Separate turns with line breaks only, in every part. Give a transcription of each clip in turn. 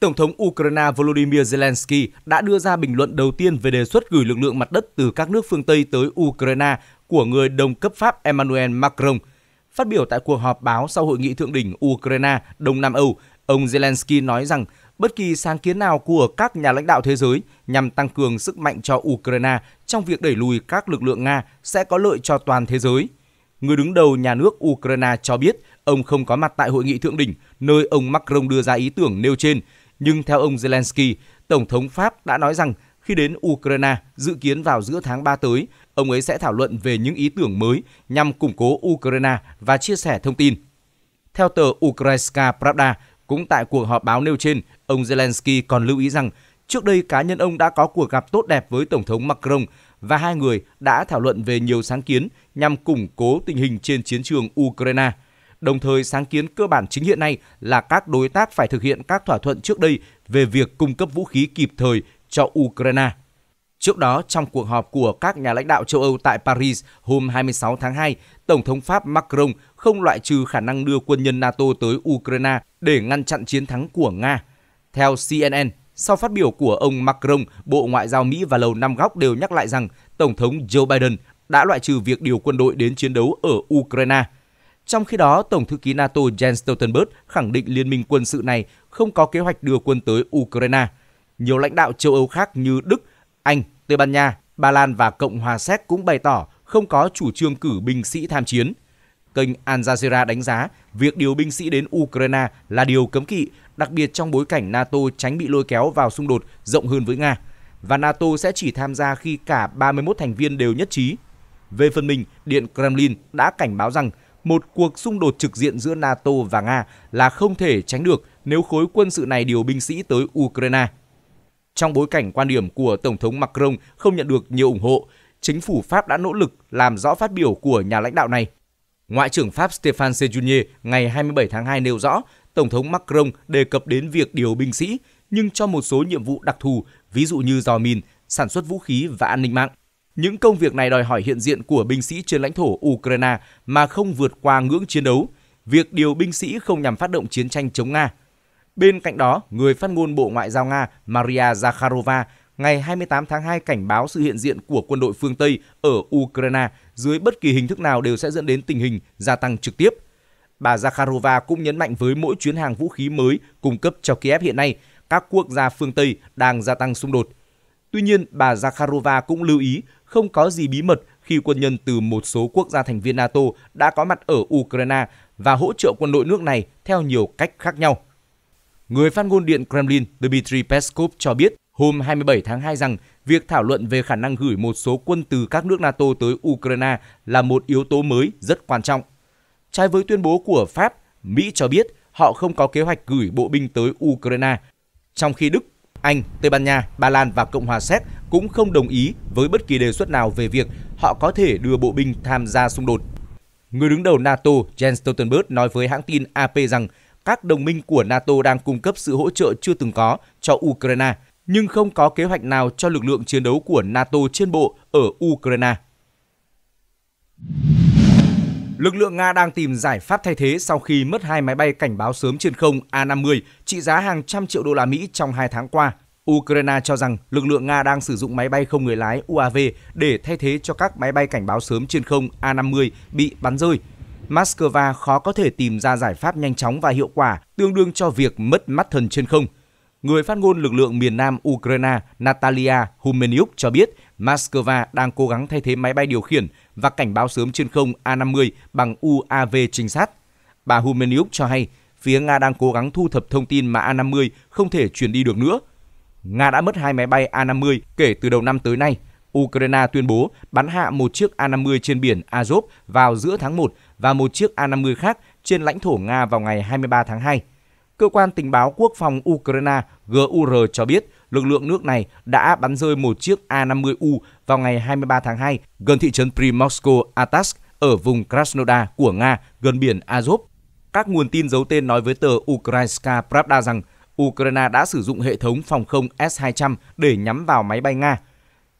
Tổng thống Ukraine Volodymyr Zelensky đã đưa ra bình luận đầu tiên về đề xuất gửi lực lượng mặt đất từ các nước phương Tây tới Ukraine của người đồng cấp Pháp Emmanuel Macron. Phát biểu tại cuộc họp báo sau hội nghị thượng đỉnh Ukraine Đông Nam Âu, ông Zelensky nói rằng bất kỳ sáng kiến nào của các nhà lãnh đạo thế giới nhằm tăng cường sức mạnh cho Ukraine trong việc đẩy lùi các lực lượng Nga sẽ có lợi cho toàn thế giới. Người đứng đầu nhà nước Ukraine cho biết ông không có mặt tại hội nghị thượng đỉnh nơi ông Macron đưa ra ý tưởng nêu trên – nhưng theo ông Zelensky, Tổng thống Pháp đã nói rằng khi đến Ukraine dự kiến vào giữa tháng 3 tới, ông ấy sẽ thảo luận về những ý tưởng mới nhằm củng cố Ukraine và chia sẻ thông tin. Theo tờ Ukrainska Pravda, cũng tại cuộc họp báo nêu trên, ông Zelensky còn lưu ý rằng trước đây cá nhân ông đã có cuộc gặp tốt đẹp với Tổng thống Macron và hai người đã thảo luận về nhiều sáng kiến nhằm củng cố tình hình trên chiến trường Ukraine – Đồng thời sáng kiến cơ bản chính hiện nay là các đối tác phải thực hiện các thỏa thuận trước đây về việc cung cấp vũ khí kịp thời cho Ukraine. Trước đó, trong cuộc họp của các nhà lãnh đạo châu Âu tại Paris hôm 26 tháng 2, Tổng thống Pháp Macron không loại trừ khả năng đưa quân nhân NATO tới Ukraine để ngăn chặn chiến thắng của Nga. Theo CNN, sau phát biểu của ông Macron, Bộ Ngoại giao Mỹ và Lầu Năm Góc đều nhắc lại rằng Tổng thống Joe Biden đã loại trừ việc điều quân đội đến chiến đấu ở Ukraine – trong khi đó, Tổng thư ký NATO Jens Stoltenberg khẳng định liên minh quân sự này không có kế hoạch đưa quân tới Ukraine. Nhiều lãnh đạo châu Âu khác như Đức, Anh, Tây Ban Nha, Ba Lan và Cộng hòa Séc cũng bày tỏ không có chủ trương cử binh sĩ tham chiến. Kênh Al Jazeera đánh giá việc điều binh sĩ đến Ukraine là điều cấm kỵ, đặc biệt trong bối cảnh NATO tránh bị lôi kéo vào xung đột rộng hơn với Nga và NATO sẽ chỉ tham gia khi cả 31 thành viên đều nhất trí. Về phần mình, Điện Kremlin đã cảnh báo rằng một cuộc xung đột trực diện giữa NATO và Nga là không thể tránh được nếu khối quân sự này điều binh sĩ tới Ukraine. Trong bối cảnh quan điểm của Tổng thống Macron không nhận được nhiều ủng hộ, chính phủ Pháp đã nỗ lực làm rõ phát biểu của nhà lãnh đạo này. Ngoại trưởng Pháp Stéphane Séjourné ngày 27 tháng 2 nêu rõ, Tổng thống Macron đề cập đến việc điều binh sĩ, nhưng cho một số nhiệm vụ đặc thù, ví dụ như dò mìn, sản xuất vũ khí và an ninh mạng. Những công việc này đòi hỏi hiện diện của binh sĩ trên lãnh thổ Ukraine mà không vượt qua ngưỡng chiến đấu, việc điều binh sĩ không nhằm phát động chiến tranh chống Nga. Bên cạnh đó, người phát ngôn Bộ Ngoại giao Nga Maria Zakharova ngày 28 tháng 2 cảnh báo sự hiện diện của quân đội phương Tây ở Ukraine dưới bất kỳ hình thức nào đều sẽ dẫn đến tình hình gia tăng trực tiếp. Bà Zakharova cũng nhấn mạnh với mỗi chuyến hàng vũ khí mới cung cấp cho Kiev hiện nay, các quốc gia phương Tây đang gia tăng xung đột. Tuy nhiên, bà Zakharova cũng lưu ý không có gì bí mật khi quân nhân từ một số quốc gia thành viên NATO đã có mặt ở Ukraine và hỗ trợ quân đội nước này theo nhiều cách khác nhau. Người phát ngôn Điện Kremlin Dmitry Peskov cho biết hôm 27 tháng 2 rằng việc thảo luận về khả năng gửi một số quân từ các nước NATO tới Ukraine là một yếu tố mới rất quan trọng. Trái với tuyên bố của Pháp, Mỹ cho biết họ không có kế hoạch gửi bộ binh tới Ukraine, trong khi Đức anh, Tây Ban Nha, Ba Lan và Cộng hòa Séc cũng không đồng ý với bất kỳ đề xuất nào về việc họ có thể đưa bộ binh tham gia xung đột. Người đứng đầu NATO Jens Stoltenberg nói với hãng tin AP rằng các đồng minh của NATO đang cung cấp sự hỗ trợ chưa từng có cho Ukraine, nhưng không có kế hoạch nào cho lực lượng chiến đấu của NATO trên bộ ở Ukraine. Lực lượng Nga đang tìm giải pháp thay thế sau khi mất hai máy bay cảnh báo sớm trên không A-50 trị giá hàng trăm triệu đô la Mỹ trong hai tháng qua. Ukraine cho rằng lực lượng Nga đang sử dụng máy bay không người lái UAV để thay thế cho các máy bay cảnh báo sớm trên không A-50 bị bắn rơi. Moscow khó có thể tìm ra giải pháp nhanh chóng và hiệu quả tương đương cho việc mất mắt thần trên không. Người phát ngôn lực lượng miền Nam Ukraine Natalia Humeniuk cho biết Moscow đang cố gắng thay thế máy bay điều khiển và cảnh báo sớm trên không A-50 bằng UAV trinh sát. Bà Humeniuk cho hay phía Nga đang cố gắng thu thập thông tin mà A-50 không thể truyền đi được nữa. Nga đã mất hai máy bay A-50 kể từ đầu năm tới nay. Ukraine tuyên bố bắn hạ một chiếc A-50 trên biển Azov vào giữa tháng 1 và một chiếc A-50 khác trên lãnh thổ Nga vào ngày 23 tháng 2. Cơ quan tình báo quốc phòng Ukraine GUR cho biết lực lượng nước này đã bắn rơi một chiếc A-50U vào ngày 23 tháng 2 gần thị trấn Primorsko Atask ở vùng Krasnodar của Nga gần biển Azov. Các nguồn tin giấu tên nói với tờ Ukrainska Pravda rằng Ukraine đã sử dụng hệ thống phòng không S-200 để nhắm vào máy bay Nga.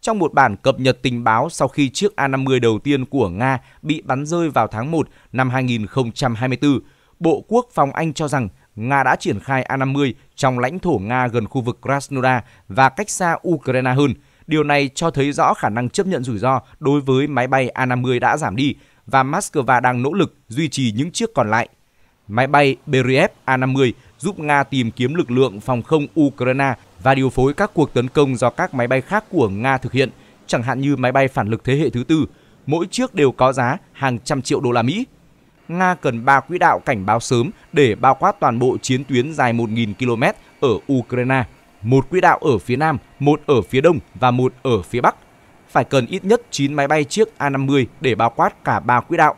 Trong một bản cập nhật tình báo sau khi chiếc A-50 đầu tiên của Nga bị bắn rơi vào tháng 1 năm 2024, Bộ Quốc phòng Anh cho rằng Nga đã triển khai A-50 trong lãnh thổ Nga gần khu vực Krasnodar và cách xa Ukraine hơn. Điều này cho thấy rõ khả năng chấp nhận rủi ro đối với máy bay A-50 đã giảm đi và Moscow đang nỗ lực duy trì những chiếc còn lại. Máy bay Beriev A-50 giúp Nga tìm kiếm lực lượng phòng không Ukraine và điều phối các cuộc tấn công do các máy bay khác của Nga thực hiện, chẳng hạn như máy bay phản lực thế hệ thứ tư. Mỗi chiếc đều có giá hàng trăm triệu đô la Mỹ. Nga cần ba quỹ đạo cảnh báo sớm để bao quát toàn bộ chiến tuyến dài 1.000 km ở Ukraine, một quỹ đạo ở phía Nam, một ở phía Đông và một ở phía Bắc. Phải cần ít nhất 9 máy bay chiếc A-50 để bao quát cả ba quỹ đạo.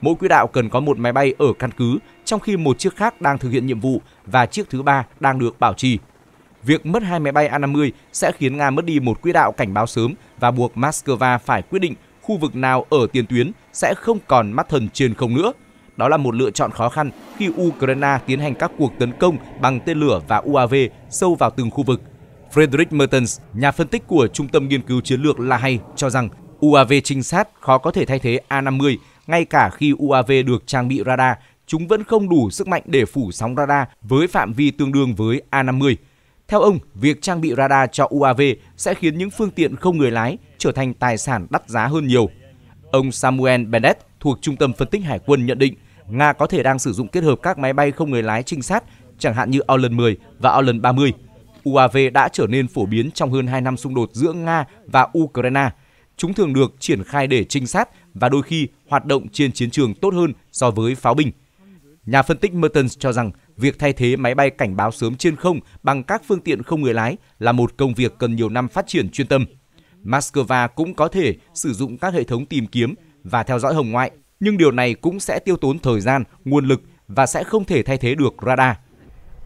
Mỗi quỹ đạo cần có một máy bay ở căn cứ, trong khi một chiếc khác đang thực hiện nhiệm vụ và chiếc thứ ba đang được bảo trì. Việc mất hai máy bay A-50 sẽ khiến Nga mất đi một quỹ đạo cảnh báo sớm và buộc Moscow phải quyết định khu vực nào ở tiền tuyến sẽ không còn mắt thần trên không nữa – đó là một lựa chọn khó khăn khi Ukraine tiến hành các cuộc tấn công bằng tên lửa và UAV sâu vào từng khu vực. Frederick Mertens, nhà phân tích của Trung tâm Nghiên cứu Chiến lược La Hay, cho rằng UAV trinh sát khó có thể thay thế A-50, ngay cả khi UAV được trang bị radar, chúng vẫn không đủ sức mạnh để phủ sóng radar với phạm vi tương đương với A-50. Theo ông, việc trang bị radar cho UAV sẽ khiến những phương tiện không người lái trở thành tài sản đắt giá hơn nhiều. Ông Samuel Bennett, thuộc Trung tâm Phân tích Hải quân nhận định Nga có thể đang sử dụng kết hợp các máy bay không người lái trinh sát, chẳng hạn như Orlan 10 và Orlan 30. UAV đã trở nên phổ biến trong hơn 2 năm xung đột giữa Nga và Ukraine. Chúng thường được triển khai để trinh sát và đôi khi hoạt động trên chiến trường tốt hơn so với pháo binh. Nhà phân tích Mertens cho rằng việc thay thế máy bay cảnh báo sớm trên không bằng các phương tiện không người lái là một công việc cần nhiều năm phát triển chuyên tâm. Moscow cũng có thể sử dụng các hệ thống tìm kiếm và theo dõi hồng ngoại, nhưng điều này cũng sẽ tiêu tốn thời gian, nguồn lực và sẽ không thể thay thế được radar.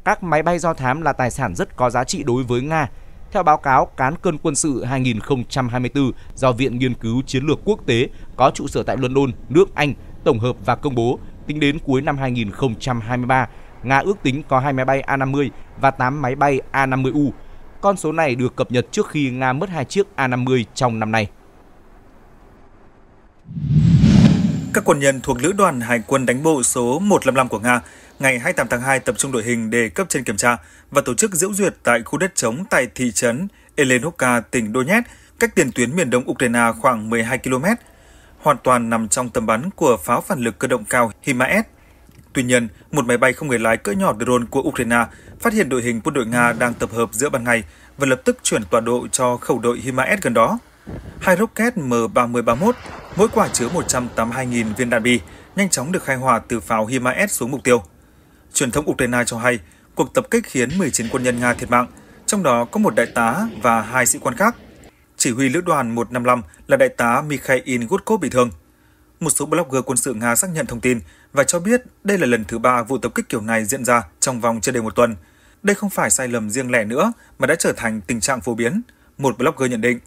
Các máy bay do thám là tài sản rất có giá trị đối với Nga. Theo báo cáo Cán cân quân sự 2024 do Viện Nghiên cứu Chiến lược Quốc tế có trụ sở tại London, nước Anh tổng hợp và công bố, tính đến cuối năm 2023, Nga ước tính có 2 máy bay A-50 và 8 máy bay A-50U. Con số này được cập nhật trước khi Nga mất hai chiếc A-50
trong năm nay. Các quân nhân thuộc Lữ đoàn Hải quân đánh bộ số 155 của Nga ngày 28 tháng 2 tập trung đội hình để cấp trên kiểm tra và tổ chức diễu duyệt tại khu đất trống tại thị trấn Elenovka, tỉnh Donetsk, cách tiền tuyến miền đông Ukraine khoảng 12 km, hoàn toàn nằm trong tầm bắn của pháo phản lực cơ động cao HIMARS. Tuy nhiên, một máy bay không người lái cỡ nhỏ drone của Ukraine phát hiện đội hình quân đội Nga đang tập hợp giữa ban ngày và lập tức chuyển tọa độ cho khẩu đội HIMARS gần đó. Hai rocket M-3031 mỗi quả chứa 182.000 viên đạn bi, nhanh chóng được khai hỏa từ pháo HIMARS xuống mục tiêu. Truyền thông Ukraine cho hay, cuộc tập kích khiến 19 quân nhân Nga thiệt mạng, trong đó có một đại tá và hai sĩ quan khác. Chỉ huy lữ đoàn 155 là đại tá Mikhail Gutkov bị thương. Một số blogger quân sự Nga xác nhận thông tin và cho biết đây là lần thứ ba vụ tập kích kiểu này diễn ra trong vòng chưa đầy một tuần. Đây không phải sai lầm riêng lẻ nữa mà đã trở thành tình trạng phổ biến, một blogger nhận định.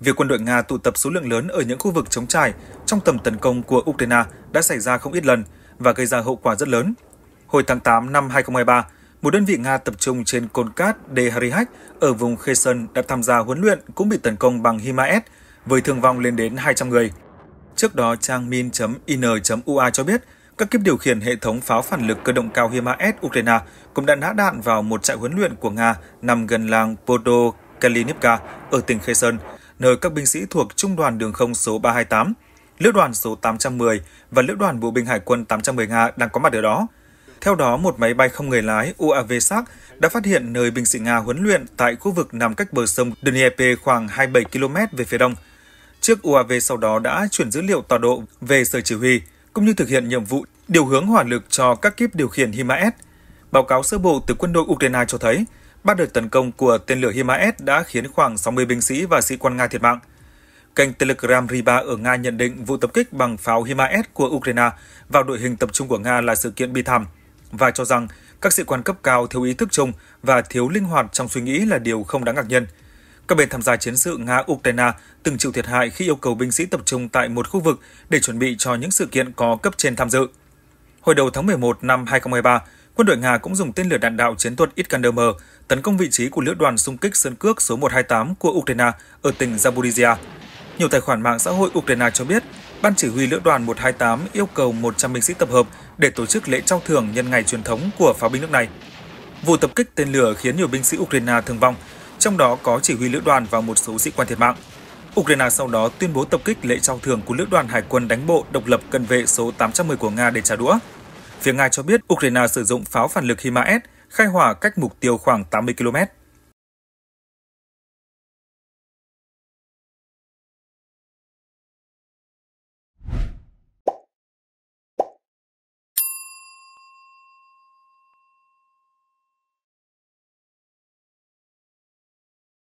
Việc quân đội Nga tụ tập số lượng lớn ở những khu vực chống trải trong tầm tấn công của Ukraine đã xảy ra không ít lần và gây ra hậu quả rất lớn. Hồi tháng 8 năm 2023, một đơn vị Nga tập trung trên cồn cát Deharihach ở vùng Kherson đã tham gia huấn luyện cũng bị tấn công bằng HIMARS với thương vong lên đến 200 người. Trước đó, trang min.in.ua cho biết các kiếp điều khiển hệ thống pháo phản lực cơ động cao HIMARS Ukraine cũng đã nã đạn vào một trại huấn luyện của Nga nằm gần làng Podokalinivka ở tỉnh Kherson nơi các binh sĩ thuộc Trung đoàn Đường không số 328, Lữ đoàn số 810 và Lữ đoàn Bộ binh Hải quân 810 Nga đang có mặt ở đó. Theo đó, một máy bay không người lái UAV SAC đã phát hiện nơi binh sĩ Nga huấn luyện tại khu vực nằm cách bờ sông Dnieper khoảng 27 km về phía đông. Chiếc UAV sau đó đã chuyển dữ liệu tọa độ về sở chỉ huy, cũng như thực hiện nhiệm vụ điều hướng hỏa lực cho các kíp điều khiển HIMARS. Báo cáo sơ bộ từ quân đội Ukraine cho thấy, Ba đợt tấn công của tên lửa HIMARS đã khiến khoảng 60 binh sĩ và sĩ quan Nga thiệt mạng. Kênh Telegram Riba ở Nga nhận định vụ tập kích bằng pháo HIMARS của Ukraine vào đội hình tập trung của Nga là sự kiện bi thảm và cho rằng các sĩ quan cấp cao thiếu ý thức chung và thiếu linh hoạt trong suy nghĩ là điều không đáng ngạc nhiên. Các bên tham gia chiến sự Nga-Ukraine từng chịu thiệt hại khi yêu cầu binh sĩ tập trung tại một khu vực để chuẩn bị cho những sự kiện có cấp trên tham dự. Hồi đầu tháng 11 năm 2023, Quân đội Nga cũng dùng tên lửa đạn đạo chiến thuật Iskander-M tấn công vị trí của lữ đoàn xung kích sơn cước số 128 của Ukraine ở tỉnh Zaporizhia. Nhiều tài khoản mạng xã hội Ukraine cho biết, Ban chỉ huy lữ đoàn 128 yêu cầu 100 binh sĩ tập hợp để tổ chức lễ trao thưởng nhân ngày truyền thống của pháo binh nước này. Vụ tập kích tên lửa khiến nhiều binh sĩ Ukraine thương vong, trong đó có chỉ huy lữ đoàn và một số sĩ quan thiệt mạng. Ukraine sau đó tuyên bố tập kích lễ trao thưởng của lữ đoàn hải quân đánh bộ độc lập cận vệ số 810 của Nga để trả đũa. Phía Nga cho biết Ukraine sử dụng pháo phản lực HIMARS khai hỏa cách mục tiêu khoảng 80 km.